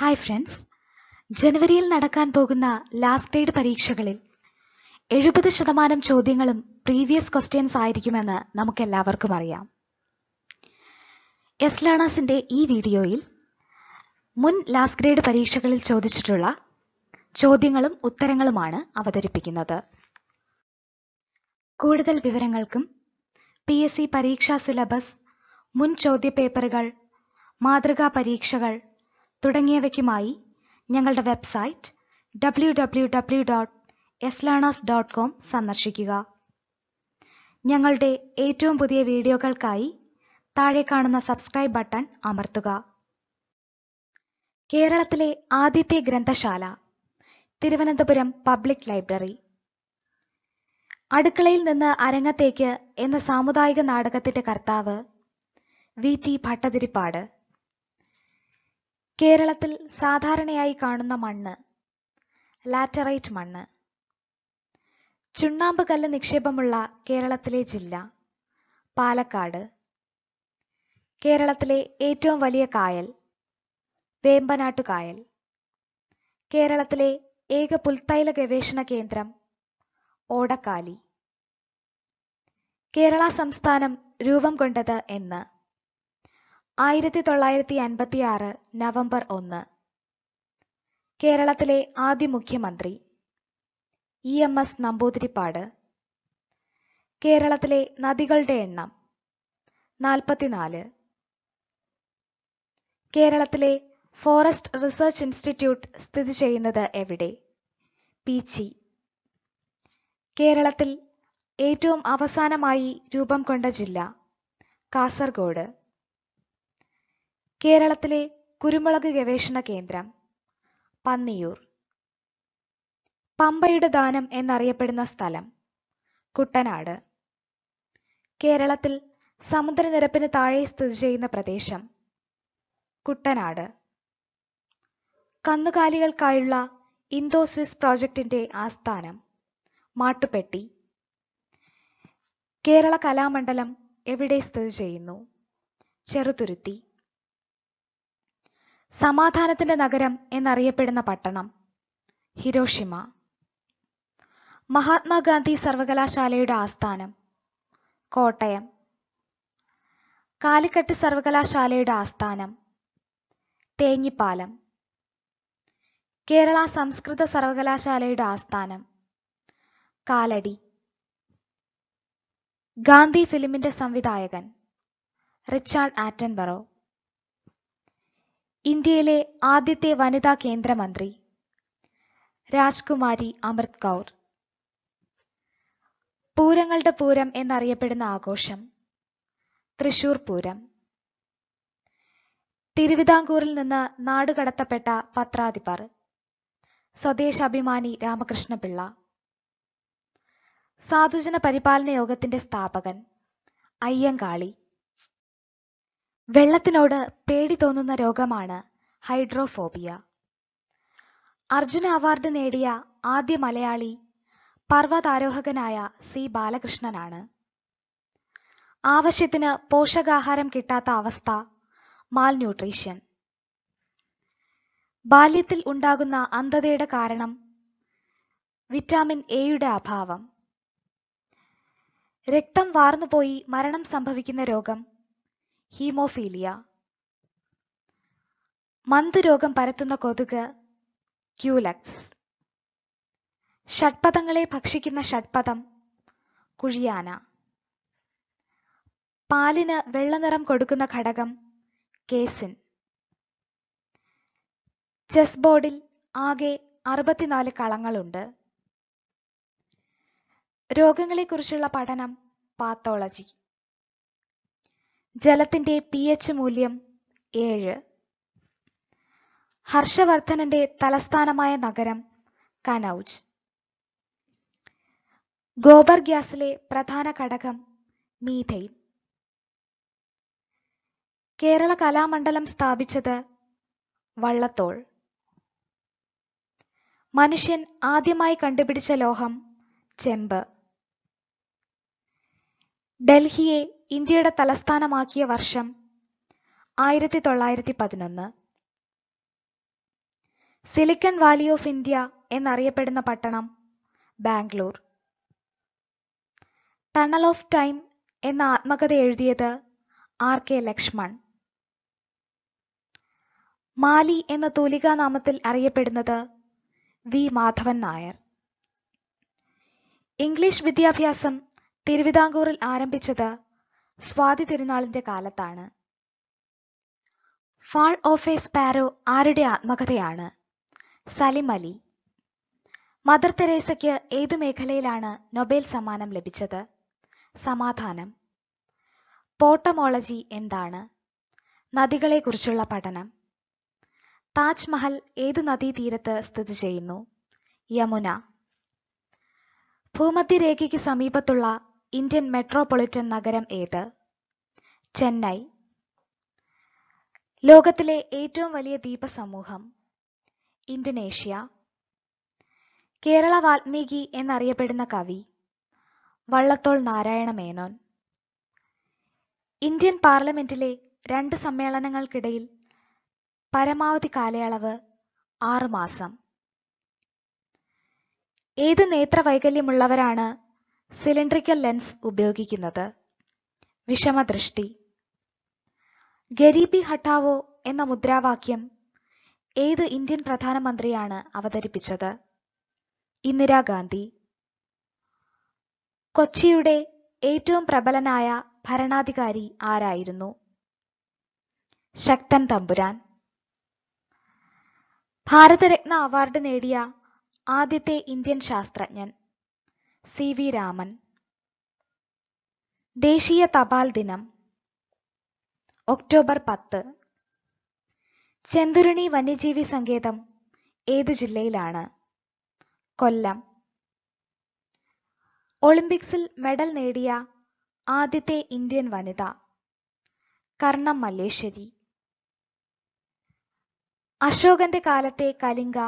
Hi friends ജനുവരിയിൽ നടക്കാൻ പോകുന്ന ലാസ്റ്റ് ഗ്രേഡ് പരീക്ഷകളിൽ എഴുപത് ശതമാനം ചോദ്യങ്ങളും പ്രീവിയസ് ക്വസ്റ്റ്യൻസ് ആയിരിക്കുമെന്ന് നമുക്കെല്ലാവർക്കും അറിയാം എസ് ലേണേഴ്സിൻ്റെ ഈ വീഡിയോയിൽ മുൻ ലാസ്റ്റ് ഗ്രേഡ് പരീക്ഷകളിൽ ചോദിച്ചിട്ടുള്ള ചോദ്യങ്ങളും ഉത്തരങ്ങളുമാണ് അവതരിപ്പിക്കുന്നത് കൂടുതൽ വിവരങ്ങൾക്കും പി എസ് സി പരീക്ഷാ സിലബസ് മുൻ ചോദ്യപേപ്പറുകൾ മാതൃകാ പരീക്ഷകൾ തുടങ്ങിയവയ്ക്കുമായി ഞങ്ങളുടെ website W W W dot S learners dot com സന്ദർശിക്കുക ഞങ്ങളുടെ ഏറ്റവും പുതിയ വീഡിയോകൾക്കായി താഴെ കാണുന്ന സബ്സ്ക്രൈബ് ബട്ടൺ അമർത്തുക കേരളത്തിലെ ആദ്യത്തെ ഗ്രന്ഥശാല തിരുവനന്തപുരം പബ്ലിക് ലൈബ്രറി അടുക്കളയിൽ നിന്ന് അരങ്ങത്തേക്ക് എന്ന സാമുദായിക നാടകത്തിന്റെ കർത്താവ് വി ടി ഭട്ടതിരിപ്പാട് കേരളത്തിൽ സാധാരണയായി കാണുന്ന മണ്ണ് ലാറ്ററൈറ്റ് മണ്ണ് ചുണ്ണാമ്പ് കല്ല് നിക്ഷേപമുള്ള കേരളത്തിലെ ജില്ല പാലക്കാട് കേരളത്തിലെ ഏറ്റവും വലിയ കായൽ വേമ്പനാട്ടു കായൽ കേരളത്തിലെ ഏക പുൽത്തൈല ഗവേഷണ കേന്ദ്രം ഓടക്കാലി കേരള സംസ്ഥാനം രൂപം കൊണ്ടത് എന്ന് ആയിരത്തി തൊള്ളായിരത്തി ആറ് നവംബർ ഒന്ന് കേരളത്തിലെ ആദ്യ മുഖ്യമന്ത്രി ഇ എം എസ് നമ്പൂതിരിപ്പാട് കേരളത്തിലെ നദികളുടെ എണ്ണം നാൽപ്പത്തിനാല് കേരളത്തിലെ ഫോറസ്റ്റ് റിസർച്ച് ഇൻസ്റ്റിറ്റ്യൂട്ട് സ്ഥിതി ചെയ്യുന്നത് എവിടെ പീച്ചി കേരളത്തിൽ ഏറ്റവും അവസാനമായി രൂപം കൊണ്ട ജില്ല കാസർഗോഡ് കേരളത്തിലെ കുരുമുളക് ഗവേഷണ കേന്ദ്രം പന്നിയൂർ പമ്പയുടെ ദാനം എന്നറിയപ്പെടുന്ന സ്ഥലം കുട്ടനാട് കേരളത്തിൽ സമുദ്രനിരപ്പിന് താഴെ സ്ഥിതി ചെയ്യുന്ന പ്രദേശം കുട്ടനാട് കന്നുകാലികൾക്കായുള്ള ഇന്തോ സ്വിസ് പ്രോജക്റ്റിന്റെ ആസ്ഥാനം മാട്ടുപ്പെട്ടി കേരള കലാമണ്ഡലം എവിടെ സ്ഥിതി ചെയ്യുന്നു ചെറുതുരുത്തി സമാധാനത്തിന്റെ നഗരം എന്നറിയപ്പെടുന്ന പട്ടണം ഹിരോഷിമ മഹാത്മാഗാന്ധി സർവകലാശാലയുടെ ആസ്ഥാനം കോട്ടയം കാലിക്കട്ട് സർവകലാശാലയുടെ ആസ്ഥാനം തേഞ്ഞിപ്പാലം കേരള സംസ്കൃത സർവകലാശാലയുടെ ആസ്ഥാനം കാലടി ഗാന്ധി ഫിലിമിന്റെ സംവിധായകൻ റിച്ചാർഡ് ആറ്റൻബറോ ഇന്ത്യയിലെ ആദ്യത്തെ വനിതാ കേന്ദ്രമന്ത്രി രാജ്കുമാരി അമൃത് കൗർ പൂരങ്ങളുടെ പൂരം എന്നറിയപ്പെടുന്ന ആഘോഷം തൃശൂർ പൂരം തിരുവിതാംകൂറിൽ നിന്ന് നാടുകടത്തപ്പെട്ട പത്രാധിപർ സ്വദേശാഭിമാനി രാമകൃഷ്ണപിള്ള സാധുജന പരിപാലന യോഗത്തിന്റെ സ്ഥാപകൻ അയ്യങ്കാളി വെള്ളത്തിനോട് പേടി തോന്നുന്ന രോഗമാണ് ഹൈഡ്രോഫോബിയ അർജുന അവാർഡ് നേടിയ ആദ്യ മലയാളി പർവ്വതാരോഹകനായ സി ബാലകൃഷ്ണനാണ് ആവശ്യത്തിന് പോഷകാഹാരം കിട്ടാത്ത അവസ്ഥ മാൽന്യൂട്രീഷൻ ബാല്യത്തിൽ ഉണ്ടാകുന്ന അന്ധതയുടെ കാരണം വിറ്റാമിൻ എയുടെ അഭാവം രക്തം വാർന്നുപോയി മരണം സംഭവിക്കുന്ന രോഗം ഹീമോഫീലിയ മന്ദരോഗം പരത്തുന്ന കൊതുക് ക്യൂലക്സ് ഷഡ്പഥങ്ങളെ ഭക്ഷിക്കുന്ന ഷഡ്പഥം കുഴിയാന പാലിന് വെള്ളനിറം കൊടുക്കുന്ന ഘടകം കേസിൻ ചെസ് ബോർഡിൽ ആകെ അറുപത്തിനാല് കളങ്ങളുണ്ട് രോഗങ്ങളെക്കുറിച്ചുള്ള പഠനം പാത്തോളജി ജലത്തിന്റെ പി എച്ച് മൂല്യം ഏഴ് ഹർഷവർദ്ധനന്റെ തലസ്ഥാനമായ നഗരം കനൌജ് ഗോബർ ഗ്യാസിലെ പ്രധാന ഘടകം മീഥൈൻ കേരള കലാമണ്ഡലം സ്ഥാപിച്ചത് വള്ളത്തോൾ മനുഷ്യൻ ആദ്യമായി കണ്ടുപിടിച്ച ലോഹം ചെമ്പ് ഡൽഹിയെ ഇന്ത്യയുടെ തലസ്ഥാനമാക്കിയ വർഷം ആയിരത്തി തൊള്ളായിരത്തി പതിനൊന്ന് സിലിക്കൺ വാലി ഓഫ് ഇന്ത്യ എന്നറിയപ്പെടുന്ന പട്ടണം ബാംഗ്ലൂർ ടണൽ ഓഫ് ടൈം എന്ന ആത്മകഥ എഴുതിയത് ആർ കെ ലക്ഷ്മൺ മാലി എന്ന തൂലികാനാമത്തിൽ അറിയപ്പെടുന്നത് വി മാധവൻ നായർ ഇംഗ്ലീഷ് വിദ്യാഭ്യാസം തിരുവിതാംകൂറിൽ ആരംഭിച്ചത് സ്വാതി തിരുനാളിന്റെ കാലത്താണ് ഫാൾ ഓഫ് എ സ്പാരോ ആരുടെ ആത്മകഥയാണ് സലിം അലി മദർ തെരേസയ്ക്ക് ഏത് മേഖലയിലാണ് നൊബേൽ സമ്മാനം ലഭിച്ചത് സമാധാനം പോട്ടമോളജി എന്താണ് നദികളെക്കുറിച്ചുള്ള പഠനം താജ്മഹൽ ഏത് നദീതീരത്ത് സ്ഥിതി ചെയ്യുന്നു യമുന ഭൂമധ്യരേഖയ്ക്ക് സമീപത്തുള്ള ഇന്ത്യൻ മെട്രോപൊളിറ്റൻ നഗരം ഏത് ചെന്നൈ ലോകത്തിലെ ഏറ്റവും വലിയ ദ്വീപസമൂഹം ഇന്തോനേഷ്യ കേരള വാൽമീകി എന്നറിയപ്പെടുന്ന കവി വള്ളത്തോൾ നാരായണ മേനോൻ ഇന്ത്യൻ പാർലമെന്റിലെ രണ്ട് സമ്മേളനങ്ങൾക്കിടയിൽ പരമാവധി കാലയളവ് ആറുമാസം ഏത് നേത്രവൈകല്യമുള്ളവരാണ് സിലിണ്ട്രിക്കൽ ലെൻസ് ഉപയോഗിക്കുന്നത് വിഷമദൃഷ്ടി ഗരീബി ഹട്ടാവോ എന്ന മുദ്രാവാക്യം ഏത് ഇന്ത്യൻ പ്രധാനമന്ത്രിയാണ് അവതരിപ്പിച്ചത് ഇന്ദിരാഗാന്ധി കൊച്ചിയുടെ ഏറ്റവും പ്രബലനായ ഭരണാധികാരി ആരായിരുന്നു ശക്തൻ തമ്പുരാൻ ഭാരതരത്ന അവാർഡ് നേടിയ ആദ്യത്തെ ഇന്ത്യൻ ശാസ്ത്രജ്ഞൻ സി വി രാമൻ ദേശീയ തപാൽ ദിനം ഒക്ടോബർ പത്ത് ചെന്തുരുണി വന്യജീവി സങ്കേതം ഏത് ജില്ലയിലാണ് കൊല്ലം ഒളിമ്പിക്സിൽ മെഡൽ നേടിയ ആദ്യത്തെ ഇന്ത്യൻ വനിത കർണം മല്ലേശ്വരി അശോകന്റെ കാലത്തെ കലിംഗ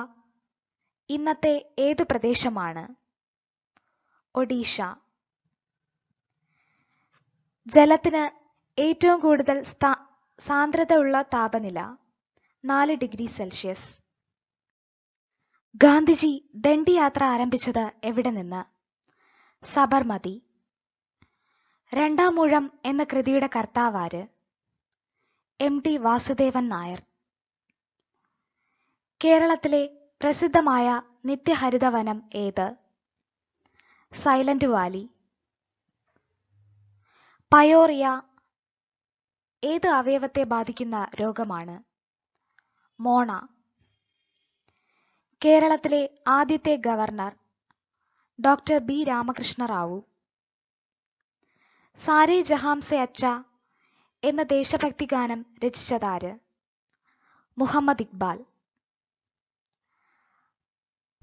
ഇന്നത്തെ ഏത് പ്രദേശമാണ് ഒഡീഷ ജലത്തിന് ഏറ്റവും കൂടുതൽ സാന്ദ്രത ഉള്ള താപനില നാല് ഡിഗ്രി സെൽഷ്യസ് ഗാന്ധിജി ദണ്ഡി യാത്ര ആരംഭിച്ചത് എവിടെ നിന്ന് സബർമതി രണ്ടാം മൂഴം എന്ന കൃതിയുടെ കർത്താവാര് എം ടി വാസുദേവൻ നായർ കേരളത്തിലെ പ്രസിദ്ധമായ നിത്യഹരിതവനം ഏത് സൈലന്റ് വാലി പയോറിയ ഏത് അവയവത്തെ ബാധിക്കുന്ന രോഗമാണ് മോണ കേരളത്തിലെ ആദ്യത്തെ governor doctor B Ramakrishna Rao Saare Jahanse Achha എന്ന ദേശഭക്തി ഗാനം രചിച്ചതാര് മുഹമ്മദ് ഇക്ബാൽ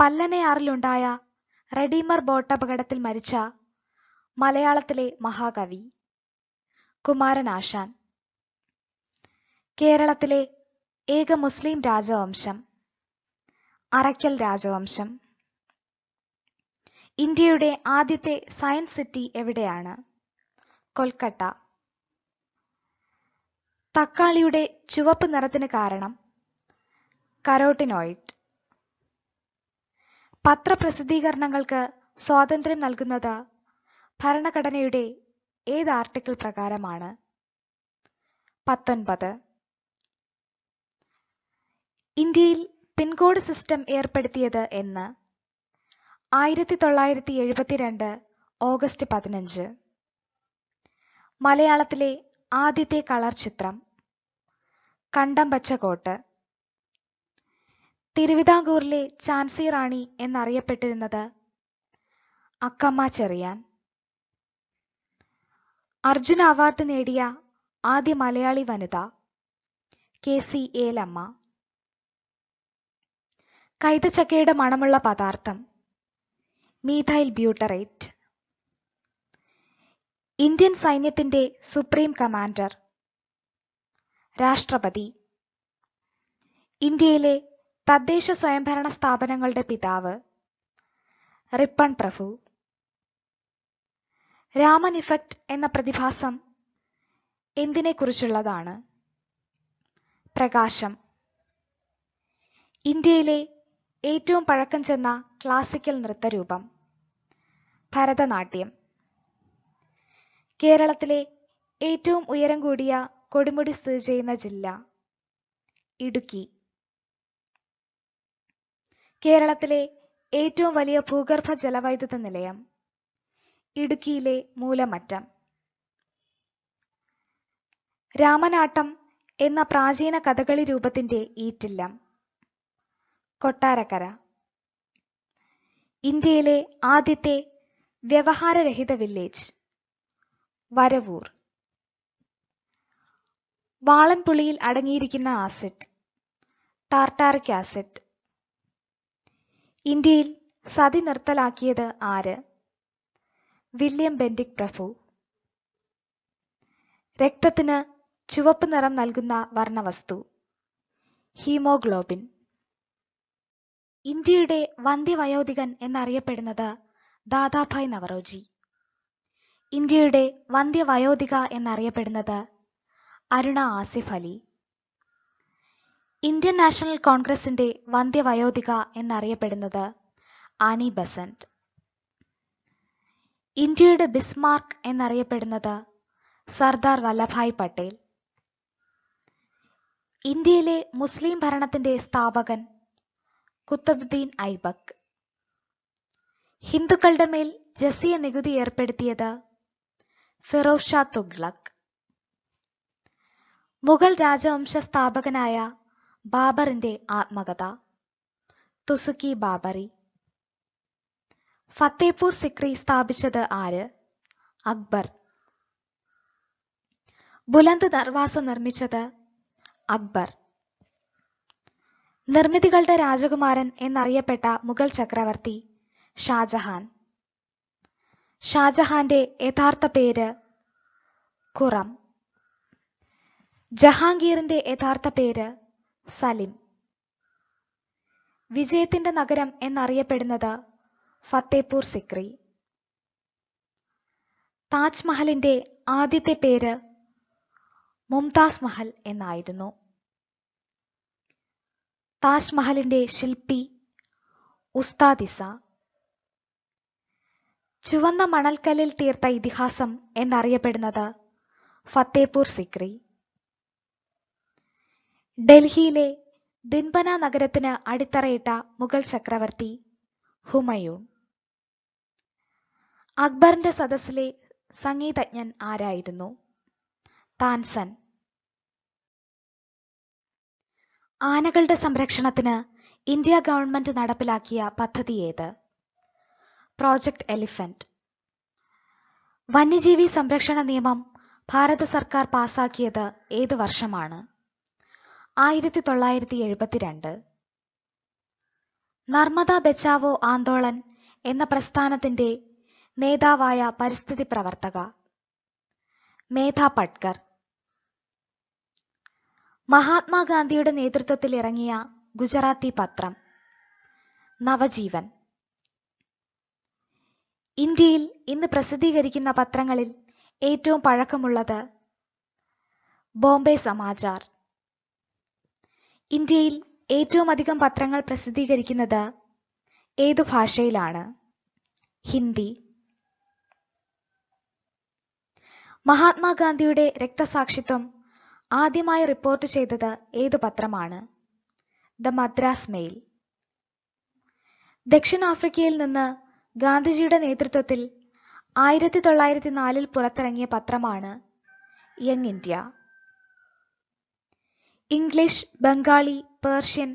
പല്ലനയാറിലുണ്ടായ റെഡീമർ ബോട്ടപകടത്തിൽ മരിച്ച മലയാളത്തിലെ മഹാകവി കുമാരനാശാൻ കേരളത്തിലെ ഏക മുസ്ലിം രാജവംശം അറയ്ക്കൽ രാജവംശം ഇന്ത്യയുടെ ആദ്യത്തെ സയൻസ് സിറ്റി എവിടെയാണ് കൊൽക്കട്ട തക്കാളിയുടെ ചുവപ്പ് നിറത്തിന് കാരണം കരോട്ടിനോയിഡ് പത്രപ്രസിദ്ധീകരണങ്ങൾക്ക് സ്വാതന്ത്ര്യം നൽകുന്നത് ഭരണഘടനയുടെ ഏത് ആർട്ടിക്കിൾ പ്രകാരമാണ് പത്തൊൻപത് ഇന്ത്യയിൽ പിൻകോഡ് സിസ്റ്റം ഏർപ്പെടുത്തിയത് എന്ന് ആയിരത്തി തൊള്ളായിരത്തി എഴുപത്തിരണ്ട് ഓഗസ്റ്റ് പതിനഞ്ച് മലയാളത്തിലെ ആദ്യത്തെ കളർ ചിത്രം കണ്ടം പച്ച കോട്ട് തിരുവിതാംകൂറിലെ ചാൻസി റാണി എന്നറിയപ്പെട്ടിരുന്നത് അക്കമ്മ ചെറിയാൻ അർജുന അവാർഡ് നേടിയ ആദ്യ മലയാളി വനിത കെ സി ഏലമ്മ കൈതച്ചക്കയുടെ മണമുള്ള പദാർത്ഥം മീഥൈൽ ബ്യൂട്ടറേറ്റ് ഇന്ത്യൻ സൈന്യത്തിന്റെ സുപ്രീം കമാൻഡർ രാഷ്ട്രപതി ഇന്ത്യയിലെ തദ്ദേശ സ്വയംഭരണ സ്ഥാപനങ്ങളുടെ പിതാവ് റിപ്പൺ പ്രഭു രാമൻ ഇഫക്റ്റ് എന്ന പ്രതിഭാസം എന്തിനെക്കുറിച്ചുള്ളതാണ് പ്രകാശം ഇന്ത്യയിലെ ഏറ്റവും പഴക്കം ചെന്ന ക്ലാസിക്കൽ നൃത്തരൂപം ഭരതനാട്യം കേരളത്തിലെ ഏറ്റവും ഉയരം കൂടിയ കൊടുമുടി സ്ഥിതി ചെയ്യുന്ന ജില്ല ഇടുക്കി കേരളത്തിലെ ഏറ്റവും വലിയ ഭൂഗർഭ ജലവൈദ്യുത നിലയം ഇടുക്കിയിലെ മൂലമറ്റം രാമനാട്ടം എന്ന പ്രാചീന കഥകളി രൂപത്തിന്റെ ഈറ്റില്ലം കൊട്ടാരക്കര ഇന്ത്യയിലെ ആദ്യത്തെ വ്യവഹാരരഹിത വില്ലേജ് വരവൂർ വാളൻപുളിയിൽ അടങ്ങിയിരിക്കുന്ന ആസിഡ് ടാർട്ടാറിക് ആസിഡ് ഇന്ത്യയിൽ സതി നിർത്തലാക്കിയത് ആര് വില്യം ബെൻഡിക് പ്രഭു രക്തത്തിന് ചുവപ്പ് നിറം നൽകുന്ന വർണ്ണവസ്തു ഹീമോഗ്ലോബിൻ ഇന്ത്യയുടെ വന്ധ്യവയോധികൻ എന്നറിയപ്പെടുന്നത് ദാദാഭായ് നവറോജി ഇന്ത്യയുടെ വന്ധ്യവയോധിക എന്നറിയപ്പെടുന്നത് അരുണ ആസിഫ് അലി ഇന്ത്യൻ നാഷണൽ കോൺഗ്രസിന്റെ വന്ധ്യവയോധിക എന്നറിയപ്പെടുന്നത് ആനി ബസന്റ് ഇന്ത്യയുടെ ബിസ്മാർക്ക് എന്നറിയപ്പെടുന്നത് സർദാർ വല്ലഭായ് പട്ടേൽ ഇന്ത്യയിലെ മുസ്ലിം ഭരണത്തിന്റെ സ്ഥാപകൻ കുത്തബുദ്ദീൻ ഐബക് ഹിന്ദുക്കളുടെ മേൽ ജസിയ നികുതി ഏർപ്പെടുത്തിയത് ഫിറോഷ തുഗ്ലക് മുഗൾ രാജവംശ സ്ഥാപകനായ ബാബറിന്റെ ആത്മകഥ തുസുക്കി ബാബറി ഫത്തേപൂർ സിക്രി സ്ഥാപിച്ചത് ആര് അക്ബർ ബുലന്ത് ദർവാസ നിർമ്മിച്ചത് അക്ബർ നിർമ്മിതികളുടെ രാജകുമാരൻ എന്നറിയപ്പെട്ട മുഗൾ ചക്രവർത്തി ഷാജഹാൻ ഷാജഹാന്റെ യഥാർത്ഥ പേര് ഖുറം ജഹാംഗീറിന്റെ യഥാർത്ഥ പേര് സലിം വിജയത്തിന്റെ നഗരം എന്നറിയപ്പെടുന്നത് ഫത്തേപൂർ സിക്രി താജ്മഹലിന്റെ ആദ്യത്തെ പേര് മുംതാസ് മഹൽ എന്നായിരുന്നു താജ്മഹലിന്റെ ശില്പി ഉസ്താദിസ ചുവന്ന മണൽക്കല്ലിൽ തീർത്ത ഇതിഹാസം എന്നറിയപ്പെടുന്നത് ഫത്തേപൂർ സിക്രി ഡൽഹിയിലെ ദിൻപന നഗരത്തിന് അടിത്തറയിട്ട മുഗൾ ചക്രവർത്തി ഹുമയൂൺ അക്ബറിന്റെ സദസ്സിലെ സംഗീതജ്ഞൻ ആരായിരുന്നു താൻസൻ ആനകളുടെ സംരക്ഷണത്തിന് ഇന്ത്യ ഗവൺമെന്റ് നടപ്പിലാക്കിയ പദ്ധതി ഏത് പ്രോജക്ട് എലിഫന്റ് വന്യജീവി സംരക്ഷണ നിയമം ഭാരത സർക്കാർ പാസാക്കിയത് ഏത് വർഷമാണ് ആയിരത്തി തൊള്ളായിരത്തി എഴുപത്തിരണ്ട് നർമ്മദ ബച്ചാവോ ആന്തോളൻ എന്ന പ്രസ്ഥാനത്തിന്റെ നേതാവായ പരിസ്ഥിതി പ്രവർത്തക മേധാ പട്കർ മഹാത്മാഗാന്ധിയുടെ നേതൃത്വത്തിൽ ഇറങ്ങിയ ഗുജറാത്തി പത്രം നവജീവൻ ഇന്ത്യയിൽ ഇന്ന് പ്രസിദ്ധീകരിക്കുന്ന പത്രങ്ങളിൽ ഏറ്റവും പഴക്കമുള്ളത് ബോംബെ സമാചാർ ഇന്ത്യയിൽ ഏറ്റവും അധികം പത്രങ്ങൾ പ്രസിദ്ധീകരിക്കുന്നത് ഏതു ഭാഷയിലാണ് ഹിന്ദി മഹാത്മാഗാന്ധിയുടെ രക്തസാക്ഷിത്വം ആദ്യമായി റിപ്പോർട്ട് ചെയ്തത് ഏതു പത്രമാണ് ദ മദ്രാസ് മെയിൽ ദക്ഷിണാഫ്രിക്കയിൽ നിന്ന് ഗാന്ധിജിയുടെ നേതൃത്വത്തിൽ ആയിരത്തി തൊള്ളായിരത്തി നാലിൽ പുറത്തിറങ്ങിയ പത്രമാണ് Young India English Bengali Persian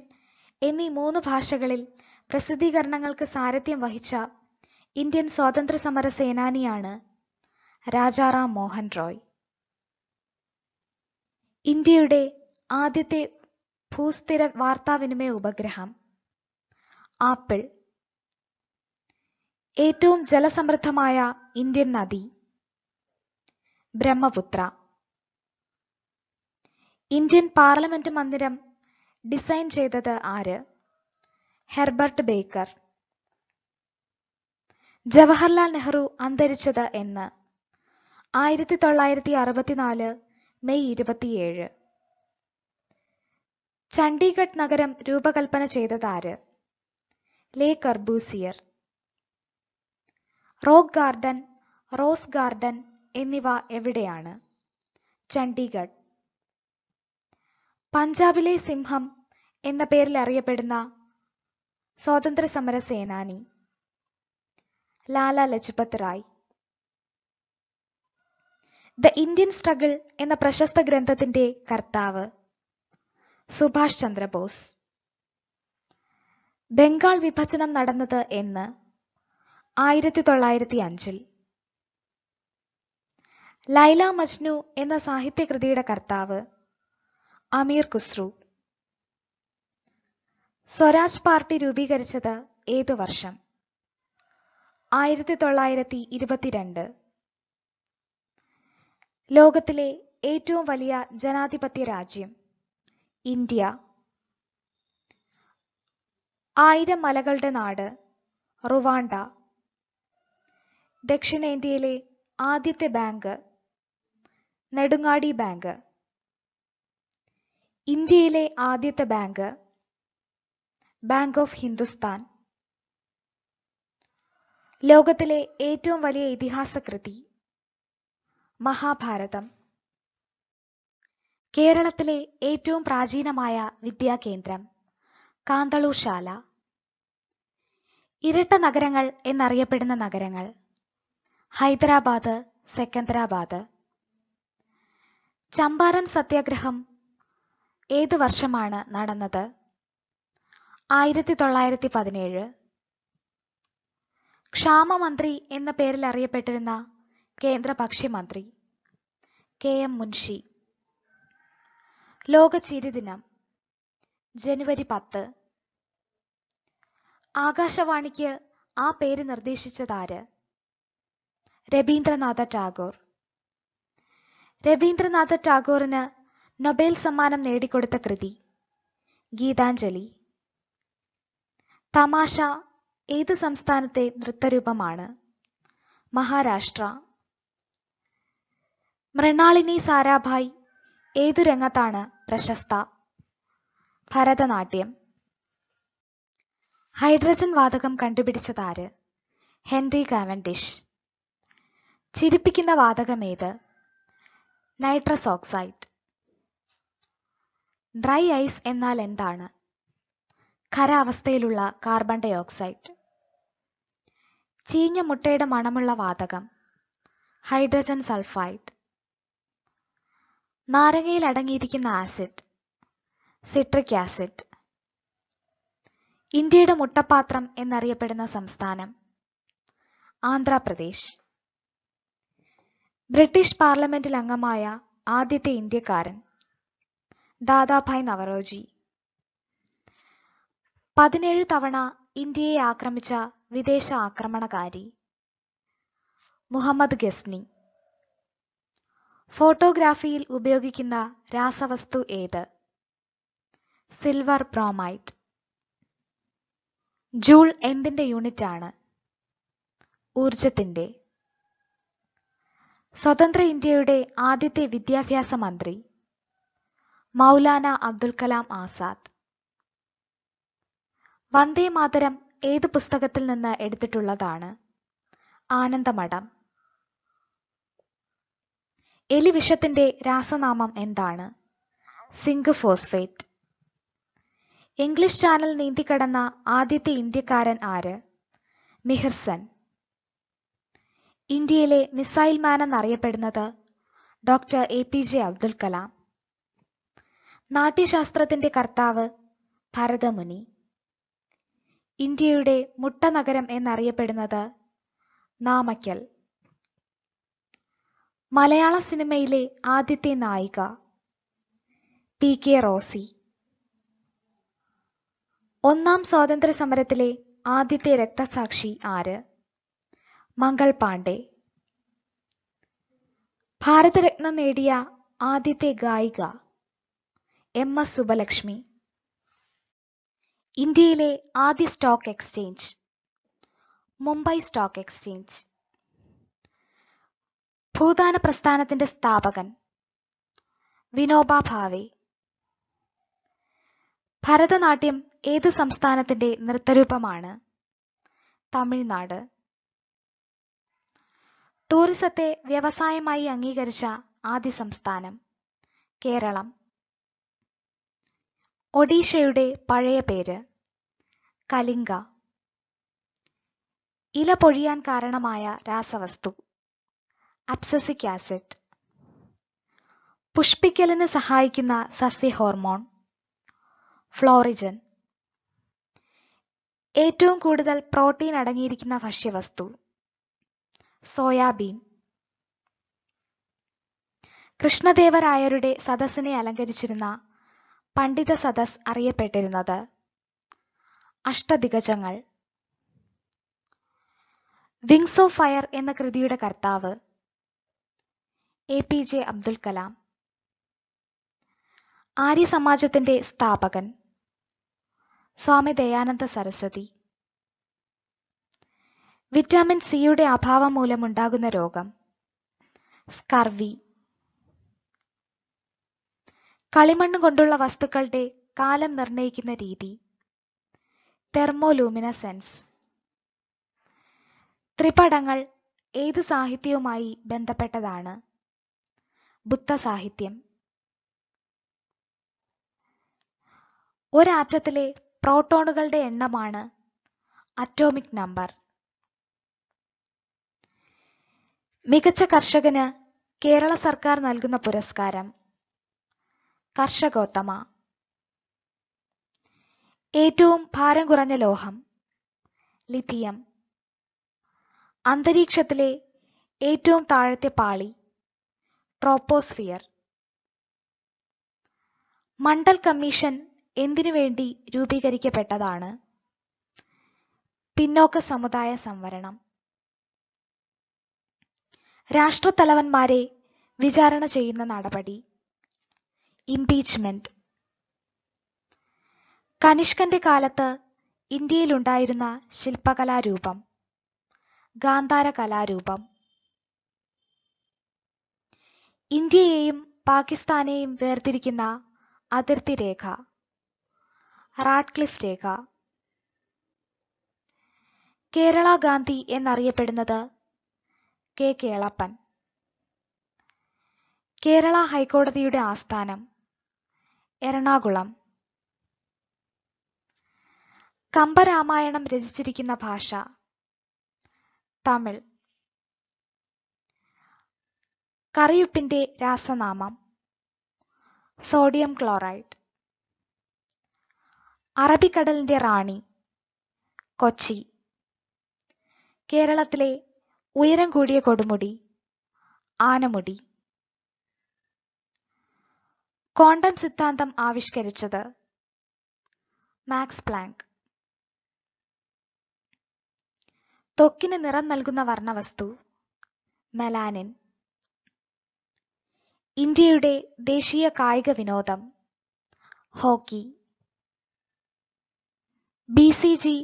എന്നീ മൂന്ന് ഭാഷകളിൽ പ്രസിദ്ധീകരണങ്ങൾക്ക് സാരഥ്യം വഹിച്ച ഇന്ത്യൻ സ്വാതന്ത്ര്യസമര സേനാനിയാണ് രാജാറാം മോഹൻ റോയ് ഇന്ത്യയുടെ ആദ്യത്തെ ഭൂസ്ഥിര വാർത്താവിനിമയ ഉപഗ്രഹം ആപ്പിൾ ഏറ്റവും ജലസമൃദ്ധമായ ഇന്ത്യൻ നദി ബ്രഹ്മപുത്ര ഇന്ത്യൻ പാർലമെന്റ് മന്ദിരം ഡിസൈൻ ചെയ്തത് ആര് ഹെർബർട്ട് ബേക്കർ ജവഹർലാൽ നെഹ്റു അന്തരിച്ചത് എന്ന് ആയിരത്തി തൊള്ളായിരത്തി അറുപത്തിനാല് മെയ് ഇരുപത്തിയേഴ് ചണ്ഡീഗഡ് നഗരം രൂപകൽപ്പന ആര് Le Corbusier rock garden rose garden എന്നിവ എവിടെയാണ് ചണ്ഡീഗഡ് പഞ്ചാബിലെ സിംഹം എന്ന പേരിൽ അറിയപ്പെടുന്ന സ്വാതന്ത്ര്യസമര സേനാനി Lala Lajpat Rai the Indian struggle എന്ന പ്രശസ്ത ഗ്രന്ഥത്തിന്റെ കർത്താവ് സുഭാഷ് ചന്ദ്രബോസ് ബംഗാൾ വിഭജനം നടന്നത് എന്ന് ആയിരത്തി തൊള്ളായിരത്തി അഞ്ചിൽ ലൈല മജ്നു എന്ന സാഹിത്യകൃതിയുടെ കർത്താവ് അമീർ ഖുസ്രു സ്വരാജ് പാർട്ടി രൂപീകരിച്ചത് ഏത് വർഷം ആയിരത്തി തൊള്ളായിരത്തി ഇരുപത്തിരണ്ട് ലോകത്തിലെ ഏറ്റവും വലിയ ജനാധിപത്യ രാജ്യം ഇന്ത്യ ആയിരം മലകളുടെ നാട് റുവാണ്ട ദക്ഷിണേന്ത്യയിലെ ആദ്യത്തെ ബാങ്ക് നെടുങ്ങാടി ബാങ്ക് ഇന്ത്യയിലെ ആദ്യത്തെ ബാങ്ക് ബാങ്ക് ഓഫ് ഹിന്ദുസ്ഥാൻ ലോകത്തിലെ ഏറ്റവും വലിയ ഇതിഹാസ കൃതി മഹാഭാരതം കേരളത്തിലെ ഏറ്റവും പ്രാചീനമായ വിദ്യാകേന്ദ്രം കാന്തളൂശാല ഇരട്ട നഗരങ്ങൾ എന്നറിയപ്പെടുന്ന നഗരങ്ങൾ ഹൈദരാബാദ് സെക്കന്ദരാബാദ് ചമ്പാരൻ സത്യാഗ്രഹം ഏത് വർഷമാണ് നടന്നത് ആയിരത്തി തൊള്ളായിരത്തി പതിനേഴ് ക്ഷാമമന്ത്രി എന്ന പേരിൽ അറിയപ്പെട്ടിരുന്ന കേന്ദ്ര മന്ത്രി കെ എം മുൻഷി ലോക ചിരിദിനം ജനുവരി പത്ത് ആകാശവാണിക്ക് ആ പേര് നിർദ്ദേശിച്ചതാര് രവീന്ദ്രനാഥ ടാഗോർ രവീന്ദ്രനാഥ ടാഗോറിന് നൊബേൽ സമ്മാനം നേടിക്കൊടുത്ത കൃതി ഗീതാഞ്ജലി തമാശ ഏത് സംസ്ഥാനത്തെ നൃത്തരൂപമാണ് മഹാരാഷ്ട്ര മൃണാളിനി സാരാഭായ് ഏതു രംഗത്താണ് പ്രശസ്ത ഭരതനാട്യം ഹൈഡ്രജൻ വാതകം കണ്ടുപിടിച്ചതാര് ഹെൻറി കാവൻഡിഷ് ചിരിപ്പിക്കുന്ന വാതകം ഏത് നൈട്രസ് ഓക്സൈഡ് ഡ്രൈ ഐസ് എന്നാൽ എന്താണ് ഖരാവസ്ഥയിലുള്ള കാർബൺ ഡൈ ഓക്സൈഡ് ചീഞ്ഞ മുട്ടയുടെ മണമുള്ള വാതകം ഹൈഡ്രജൻ സൾഫൈഡ് നാരങ്ങയിൽ അടങ്ങിയിരിക്കുന്ന ആസിഡ് സിട്രിക് ആസിഡ് ഇന്ത്യയുടെ മുട്ടപ്പാത്രം എന്നറിയപ്പെടുന്ന സംസ്ഥാനം ആന്ധ്രാപ്രദേശ് ബ്രിട്ടീഷ് പാർലമെന്റിൽ അംഗമായ ആദ്യത്തെ ഇന്ത്യക്കാരൻ ദാദാഭായ് നവറോജി പതിനേഴ് തവണ ഇന്ത്യയെ ആക്രമിച്ച വിദേശ ആക്രമണകാരി മുഹമ്മദ് ഗസ്നി ഫോട്ടോഗ്രാഫിയിൽ ഉപയോഗിക്കുന്ന രാസവസ്തു ഏത് സിൽവർ ബ്രോമൈറ്റ് ജൂൾ എന്തിന്റെ യൂണിറ്റാണ് ഊർജത്തിന്റെ സ്വതന്ത്ര ഇന്ത്യയുടെ ആദ്യത്തെ വിദ്യാഭ്യാസ മന്ത്രി മൗലാന അബ്ദുൽ കലാം ആസാദ് വന്ദേ മാതരം ഏത് പുസ്തകത്തിൽ നിന്ന് എടുത്തിട്ടുള്ളതാണ് ആനന്ദമഠം എലിവിഷത്തിന്റെ രാസനാമം എന്താണ് സിങ്ക് ഫോസ്ഫേറ്റ് ഇംഗ്ലീഷ് ചാനൽ നീന്തിക്കടന്ന ആദ്യത്തെ ഇന്ത്യക്കാരൻ ആര് മിഹിർസൻ ഇന്ത്യയിലെ മിസൈൽ മാൻ എന്നറിയപ്പെടുന്നത് doctor A P J Abdul Kalam നാട്യശാസ്ത്രത്തിന്റെ കർത്താവ് ഭരതമുനി ഇന്ത്യയുടെ മുട്ട നഗരം എന്നറിയപ്പെടുന്നത് നാമക്കൽ മലയാള സിനിമയിലെ ആദ്യത്തെ നായിക പി കെ റോസി ഒന്നാം സ്വാതന്ത്ര്യ സമരത്തിലെ ആദ്യത്തെ രക്തസാക്ഷി ആര് മംഗൾ പാണ്ഡെ ഭാരതരത്നം നേടിയ ആദ്യത്തെ ഗായിക എം എസ് സുബലക്ഷ്മി ഇന്ത്യയിലെ ആദ്യ stock exchange Mumbai stock exchange Bhoodan പ്രസ്ഥാനത്തിന്റെ സ്ഥാപകൻ വിനോബ ഭാവെ ഭരതനാട്യം ഏത് സംസ്ഥാനത്തിന്റെ നൃത്തരൂപമാണ് തമിഴ്നാട് ടൂറിസത്തെ വ്യവസായമായി അംഗീകരിച്ച ആദ്യ സംസ്ഥാനം കേരളം ഒഡീഷയുടെ പഴയ പേര് കലിംഗ ഇല പൊഴിയാൻ കാരണമായ രാസവസ്തു അപ്സസിക് ആസിഡ് പുഷ്പിക്കലിന് സഹായിക്കുന്ന സസ്യ ഹോർമോൺ ഫ്ലോറിജൻ ഏറ്റവും കൂടുതൽ പ്രോട്ടീൻ അടങ്ങിയിരിക്കുന്ന ഭക്ഷ്യവസ്തു സോയാബീൻ കൃഷ്ണദേവരായരുടെ സദസ്സിനെ അലങ്കരിച്ചിരുന്ന പണ്ഡിത സദസ് അറിയപ്പെട്ടിരുന്നത്. അഷ്ടദിഗജങ്ങൾ വിങ്സ് ഓഫ് ഫയർ എന്ന കൃതിയുടെ കർത്താവ് A P J Abdul Kalam Arya സമാജത്തിന്റെ സ്ഥാപകൻ സ്വാമി ദയാനന്ദ സരസ്വതി വിറ്റാമിൻ സിയുടെ അഭാവം മൂലമുണ്ടാകുന്ന രോഗം സ്കർവി കളിമണ്ണ് കൊണ്ടുള്ള വസ്തുക്കളുടെ കാലം നിർണ്ണയിക്കുന്ന രീതി തെർമോലൂമിനസെൻസ് ത്രിപടങ്ങൾ ഏത് സാഹിത്യവുമായി ബന്ധപ്പെട്ടതാണ് ബുദ്ധ സാഹിത്യം ഒരാറ്റത്തിലെ പ്രോട്ടോണുകളുടെ എണ്ണമാണ് അറ്റോമിക് നമ്പർ മികച്ച കർഷകന് കേരള സർക്കാർ നൽകുന്ന പുരസ്കാരം കർഷകോത്തമ ഏറ്റവും ഭാരം കുറഞ്ഞ ലോഹം ലിഥിയം അന്തരീക്ഷത്തിലെ ഏറ്റവും താഴത്തെ പാളി ട്രോപ്പോസ്ഫിയർ മണ്ഡൽ കമ്മീഷൻ എന്തിനു വേണ്ടി രൂപീകരിക്കപ്പെട്ടതാണ് പിന്നോക്ക സമുദായ സംവരണം രാഷ്ട്രത്തലവന്മാരെ വിചാരണ ചെയ്യുന്ന നടപടി ഇംപീച്ച്മെന്റ് കനിഷ്കന്റെ കാലത്ത് ഇന്ത്യയിലുണ്ടായിരുന്ന ശില്പകലാരൂപം ഗാന്ധാര കലാരൂപം ഇന്ത്യയെയും പാകിസ്ഥാനെയും വേർതിരിക്കുന്ന അതിർത്തി രേഖ റാഡ്ക്ലിഫ് രേഖ കേരള ഗാന്ധി എന്നറിയപ്പെടുന്നത് കെ കേളപ്പൻ കേരള ഹൈക്കോടതിയുടെ ആസ്ഥാനം എറണാകുളം കമ്പരാമായണം രചിച്ചിരിക്കുന്ന ഭാഷ തമിഴ് കറിയുപ്പിന്റെ രാസനാമം സോഡിയം ക്ലോറൈഡ് അറബിക്കടലിന്റെ റാണി കൊച്ചി കേരളത്തിലെ ഉയരം കൂടിയ കൊടുമുടി ആനമുടി ക്വാണ്ടം സിദ്ധാന്തം ആവിഷ്കരിച്ചത് മാക്സ് പ്ലാങ്ക് ത്വക്കിന് നിറം നൽകുന്ന വർണ്ണവസ്തു മെലാനിൻ ഇന്ത്യയുടെ ദേശീയ കായിക വിനോദം ഹോക്കി ബി സി ജി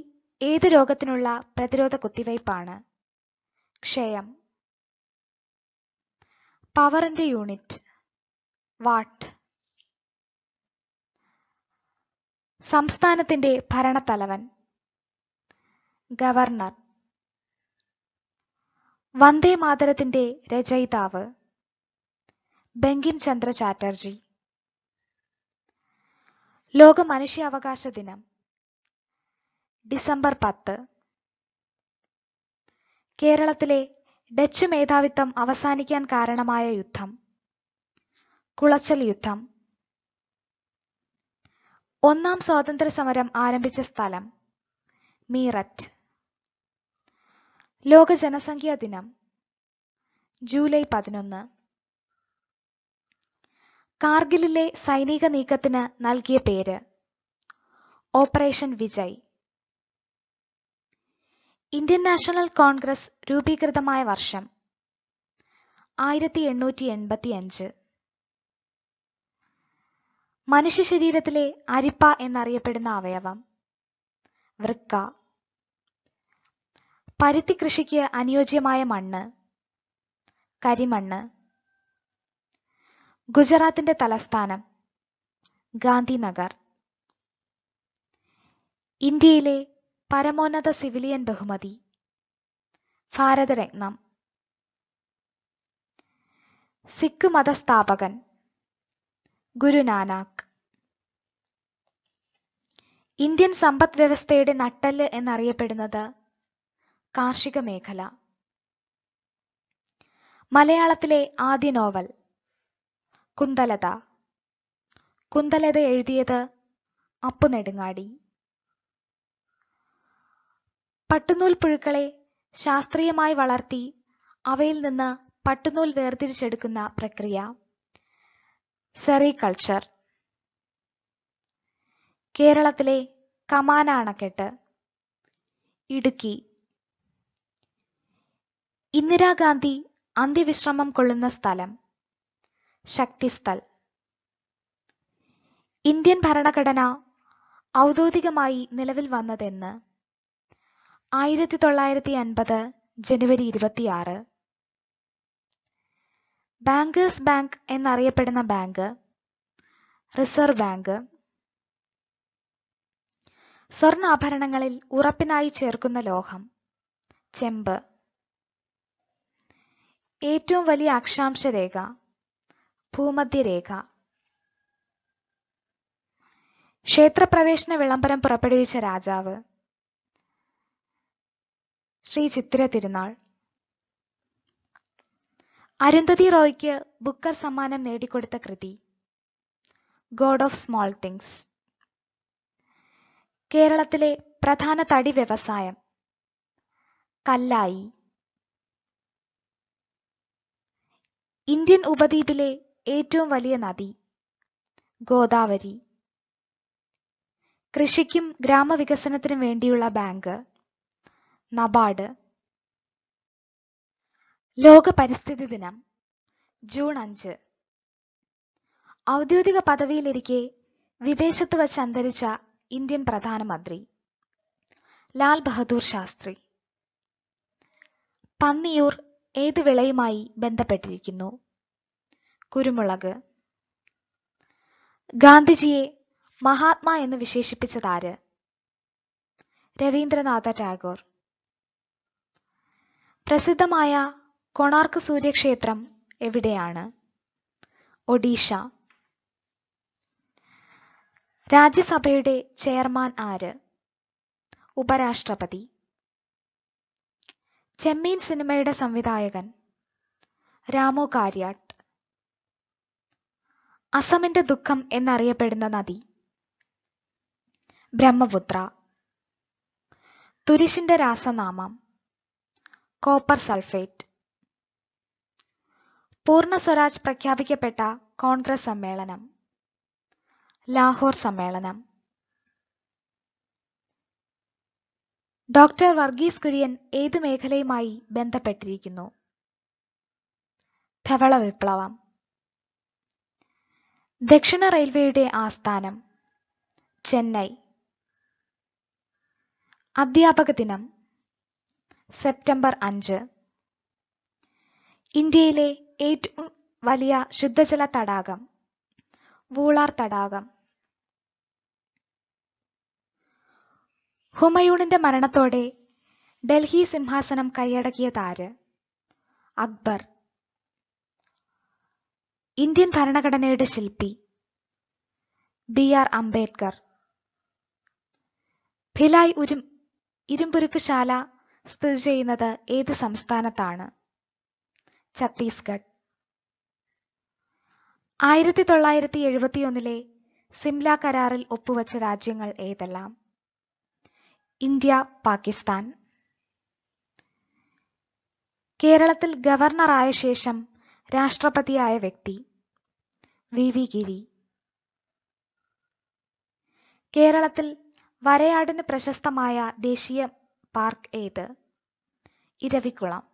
ഏത് രോഗത്തിനുള്ള പ്രതിരോധ കുത്തിവയ്പ്പാണ് ക്ഷയം പവറിന്റെ യൂണിറ്റ് വാട്ട് സംസ്ഥാനത്തിന്റെ ഭരണത്തലവൻ ഗവർണർ വന്ദേ മാതരത്തിന്റെ രചയിതാവ് ബങ്കിം ചന്ദ്ര ചാറ്റർജി ലോക മനുഷ്യാവകാശ ദിനം ഡിസംബർ പത്ത് കേരളത്തിലെ ഡച്ച് മേധാവിത്വം അവസാനിക്കാൻ കാരണമായ യുദ്ധം കുളച്ചൽ യുദ്ധം ഒന്നാം സ്വാതന്ത്ര്യസമരം ആരംഭിച്ച സ്ഥലം മീററ്റ് ലോക ജനസംഖ്യാ ദിനം ജൂലൈ പതിനൊന്ന് കാർഗിലിലെ സൈനിക നീക്കത്തിന് നൽകിയ പേര് operation Vijay Indian national congress രൂപീകൃതമായ വർഷം ആയിരത്തി എണ്ണൂറ്റി അഞ്ച് മനുഷ്യശരീരത്തിലെ അരിപ്പ എന്നറിയപ്പെടുന്ന അവയവം വൃക്ക പരുത്തി കൃഷിക്ക് അനുയോജ്യമായ മണ്ണ് കരിമണ്ണ് ഗുജറാത്തിന്റെ തലസ്ഥാനം ഗാന്ധിനഗർ ഇന്ത്യയിലെ പരമോന്നത സിവിലിയൻ ബഹുമതി ഭാരതരത്നം സിഖ് മതസ്ഥാപകൻ ഗുരു നാനാക്ക് ഇന്ത്യൻ വ്യവസ്ഥയുടെ നട്ടല് എന്നറിയപ്പെടുന്നത് കാർഷിക മേഖല മലയാളത്തിലെ ആദ്യ നോവൽ കുന്തലത കുന്തലത എഴുതിയത് നെടുങ്ങാടി പട്ടുനൂൽ പുഴുക്കളെ ശാസ്ത്രീയമായി വളർത്തി അവയിൽ നിന്ന് പട്ടുനൂൽ വേർതിരിച്ചെടുക്കുന്ന പ്രക്രിയ സെറികൾച്ചർ കേരളത്തിലെ കമാന അണക്കെട്ട് ഇടുക്കി ഇന്ദിരാഗാന്ധി അന്ത്യവിശ്രമം കൊള്ളുന്ന സ്ഥലം ശക്തിസ്ഥൽ ഇന്ത്യൻ ഭരണഘടന ഔദ്യോഗികമായി നിലവിൽ വന്നതെന്ന് ആയിരത്തി തൊള്ളായിരത്തി അൻപത് ജനുവരി ഇരുപത്തിയാറ് ബാങ്കേഴ്സ് ബാങ്ക് എന്നറിയപ്പെടുന്ന ബാങ്ക് റിസർവ് ബാങ്ക് സ്വർണ്ണാഭരണങ്ങളിൽ ഉറപ്പിനായി ചേർക്കുന്ന ലോഹം ചെമ്പ് ഏറ്റവും വലിയ അക്ഷാംശരേഖ ഭൂമധ്യരേഖ ക്ഷേത്രപ്രവേശന വിളംബരം പുറപ്പെടുവിച്ച രാജാവ് ശ്രീ ചിത്തിര തിരുനാൾ അരുന്ധതി റോയ്ക്ക് ബുക്കർ സമ്മാനം നേടിക്കൊടുത്ത കൃതി ഗോഡ് ഓഫ് സ്മോൾ തിങ്സ് കേരളത്തിലെ പ്രധാന തടി വ്യവസായം കല്ലായി ഇന്ത്യൻ ഉപദ്വീപിലെ ഏറ്റവും വലിയ നദി ഗോദാവരി കൃഷിക്കും ഗ്രാമവികസനത്തിനും വേണ്ടിയുള്ള ബാങ്ക് നബാർഡ് ലോക പരിസ്ഥിതി ദിനം ജൂൺ അഞ്ച് ഔദ്യോഗിക പദവിയിലിരിക്കെ വിദേശത്ത് വച്ച് അന്തരിച്ച ഇന്ത്യൻ പ്രധാനമന്ത്രി ലാൽ ബഹദൂർ ശാസ്ത്രി പന്നിയൂർ ഏത് വിളയുമായി ബന്ധപ്പെട്ടിരിക്കുന്നു കുരുമുളക് ഗാന്ധിജിയെ മഹാത്മാ എന്ന് വിശേഷിപ്പിച്ചതാര് രവീന്ദ്രനാഥ ടാഗോർ പ്രസിദ്ധമായ കൊണാർക്ക് സൂര്യക്ഷേത്രം എവിടെയാണ് ഒഡീഷ രാജ്യസഭയുടെ ചെയർമാൻ ആര് ഉപരാഷ്ട്രപതി ചെമ്മീൻ സിനിമയുടെ സംവിധായകൻ രാമു കാര്യാട്ട് അസമിന്റെ ദുഃഖം എന്നറിയപ്പെടുന്ന നദി ബ്രഹ്മപുത്ര തുരിശിന്റെ രാസനാമം കോപ്പർ സൾഫേറ്റ് പൂർണ്ണ സ്വരാജ് പ്രഖ്യാപിക്കപ്പെട്ട കോൺഗ്രസ് സമ്മേളനം ലാഹോർ സമ്മേളനം ഡോക്ടർ വർഗീസ് കുര്യൻ ഏത് മേഖലയുമായി ബന്ധപ്പെട്ടിരിക്കുന്നു ധവള വിപ്ലവം ദക്ഷിണ റെയിൽവേയുടെ ആസ്ഥാനം ചെന്നൈ അധ്യാപക ദിനം സെപ്റ്റംബർ അഞ്ച് ഇന്ത്യയിലെ ഏറ്റവും വലിയ ശുദ്ധജല തടാകം വൂളാർ തടാകം ഹുമയൂണിന്റെ മരണത്തോടെ ഡൽഹി സിംഹാസനം കൈയടക്കിയതാര് അക്ബർ ഇന്ത്യൻ ഭരണഘടനയുടെ ശില്പി ബി ആർ അംബേദ്കർ ഭിലായ് ഉരു ഇരുമ്പുരുക്ക് ശാല സ്ഥിതി ചെയ്യുന്നത് ഏത് സംസ്ഥാനത്താണ് ഛത്തീസ്ഗഡ് ആയിരത്തി തൊള്ളായിരത്തി എഴുപത്തിയൊന്നിലെ സിംല കരാറിൽ ഒപ്പുവച്ച രാജ്യങ്ങൾ ഏതെല്ലാം ഇന്ത്യ പാകിസ്ഥാൻ കേരളത്തിൽ ഗവർണറായ ശേഷം രാഷ്ട്രപതിയായ വ്യക്തി വി വി ഗിരി കേരളത്തിൽ വരയാടിന് പ്രശസ്തമായ ദേശീയ പാർക്ക് ഏത് ഇരവികുളം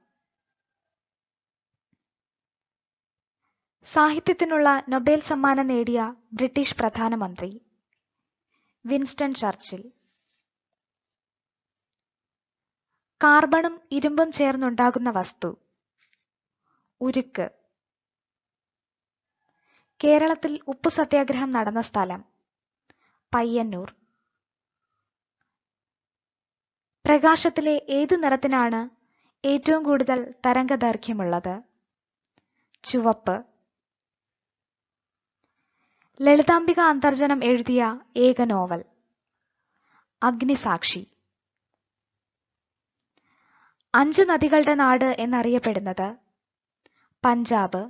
സാഹിത്യത്തിനുള്ള നൊബേൽ സമ്മാനം നേടിയ ബ്രിട്ടീഷ് പ്രധാനമന്ത്രി വിൻസ്റ്റൺ ചർച്ചിൽ കാർബണും ഇരുമ്പും ചേർന്നുണ്ടാകുന്ന വസ്തു ഉരുക്ക് കേരളത്തിൽ ഉപ്പ് സത്യാഗ്രഹം നടന്ന സ്ഥലം പയ്യന്നൂർ പ്രകാശത്തിലെ ഏത് നിറത്തിനാണ് ഏറ്റവും കൂടുതൽ തരംഗദൈർഘ്യമുള്ളത് ചുവപ്പ് ലളിതാംബിക അന്തർജനം എഴുതിയ ഏക നോവൽ അഗ്നിസാക്ഷി അഞ്ച് നദികളുടെ നാട് എന്നറിയപ്പെടുന്നത് പഞ്ചാബ്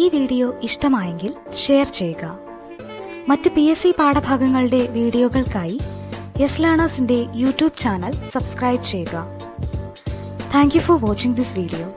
ഈ വീഡിയോ ഇഷ്ടമായെങ്കിൽ ഷെയർ ചെയ്യുക മറ്റ് പി എസ് സി പാഠഭാഗങ്ങളുടെ വീഡിയോകൾക്കായി യെസ് ലേണേഴ്സിന്റെ യൂട്യൂബ് ചാനൽ സബ്സ്ക്രൈബ് ചെയ്യുക thank you for watching this video